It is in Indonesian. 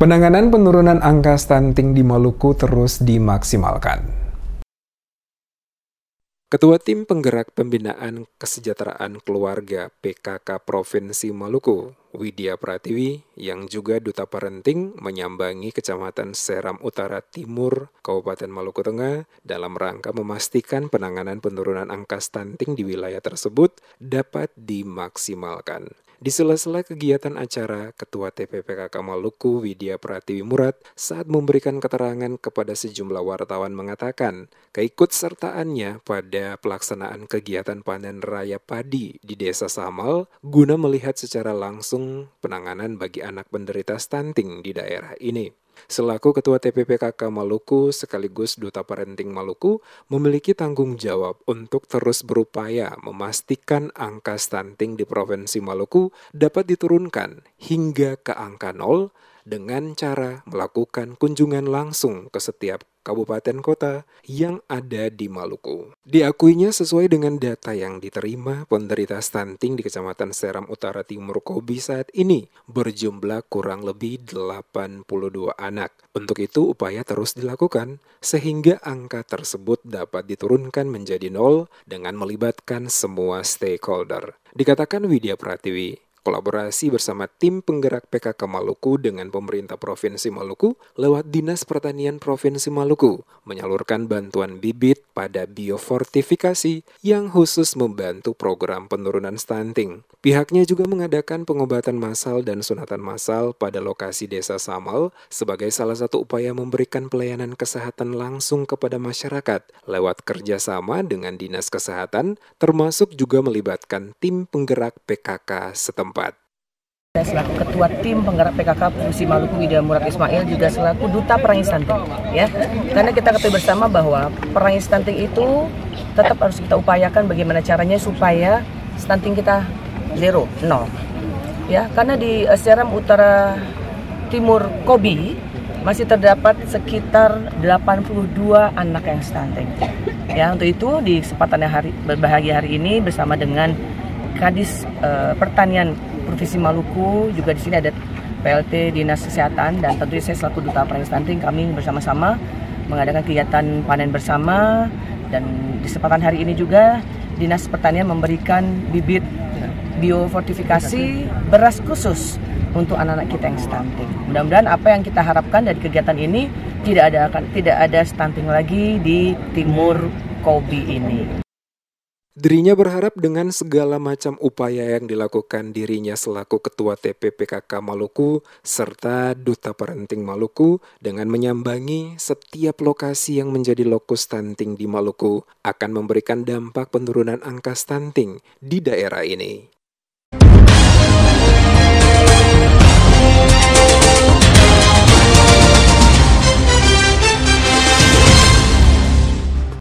Penanganan penurunan angka stunting di Maluku terus dimaksimalkan. Ketua Tim Penggerak Pembinaan Kesejahteraan Keluarga PKK Provinsi Maluku, Widya Pratiwi, yang juga Duta Parenting menyambangi Kecamatan Seram Utara Timur, Kabupaten Maluku Tengah, dalam rangka memastikan penanganan penurunan angka stunting di wilayah tersebut dapat dimaksimalkan. Di sela-sela kegiatan acara, Ketua TPPKK Maluku Widya Pratiwi Murat saat memberikan keterangan kepada sejumlah wartawan mengatakan keikutsertaannya pada pelaksanaan kegiatan panen raya padi di Desa Samal guna melihat secara langsung penanganan bagi anak penderita stunting di daerah ini selaku Ketua TPPKK Maluku sekaligus Duta Parenting Maluku, memiliki tanggung jawab untuk terus berupaya memastikan angka stunting di Provinsi Maluku dapat diturunkan hingga ke angka nol dengan cara melakukan kunjungan langsung ke setiap kabupaten kota yang ada di Maluku. Diakuinya sesuai dengan data yang diterima, penderita stunting di Kecamatan Seram Utara Timur Kobi saat ini berjumlah kurang lebih 82 anak. Untuk itu upaya terus dilakukan sehingga angka tersebut dapat diturunkan menjadi nol dengan melibatkan semua stakeholder. Dikatakan Widya Pratiwi, Kolaborasi bersama tim penggerak PKK Maluku dengan pemerintah Provinsi Maluku lewat Dinas Pertanian Provinsi Maluku menyalurkan bantuan bibit pada biofortifikasi yang khusus membantu program penurunan stunting. Pihaknya juga mengadakan pengobatan massal dan sunatan massal pada lokasi desa Samal sebagai salah satu upaya memberikan pelayanan kesehatan langsung kepada masyarakat lewat kerjasama dengan Dinas Kesehatan termasuk juga melibatkan tim penggerak PKK setempat setempat. Saya selaku Ketua Tim Penggerak PKK Provinsi Maluku Widya Murad Ismail juga selaku Duta Perangi Stunting ya. Karena kita ketahui bersama bahwa perangi stunting itu tetap harus kita upayakan bagaimana caranya supaya stunting kita zero, nol. Ya, karena di eh, Seram Utara Timur Kobi masih terdapat sekitar 82 anak yang stunting. Ya, untuk itu di kesempatan yang hari berbahagia hari ini bersama dengan Kadis uh, Pertanian Provinsi Maluku, juga di sini ada PLT Dinas Kesehatan dan tentunya saya selaku Duta perang Stunting kami bersama-sama mengadakan kegiatan panen bersama dan di kesempatan hari ini juga Dinas Pertanian memberikan bibit biofortifikasi beras khusus untuk anak-anak kita yang stunting. Mudah-mudahan apa yang kita harapkan dari kegiatan ini tidak ada akan tidak ada stunting lagi di timur Kobi ini. Dirinya berharap dengan segala macam upaya yang dilakukan dirinya selaku Ketua TPPKK Maluku serta Duta Parenting Maluku dengan menyambangi setiap lokasi yang menjadi lokus stunting di Maluku akan memberikan dampak penurunan angka stunting di daerah ini.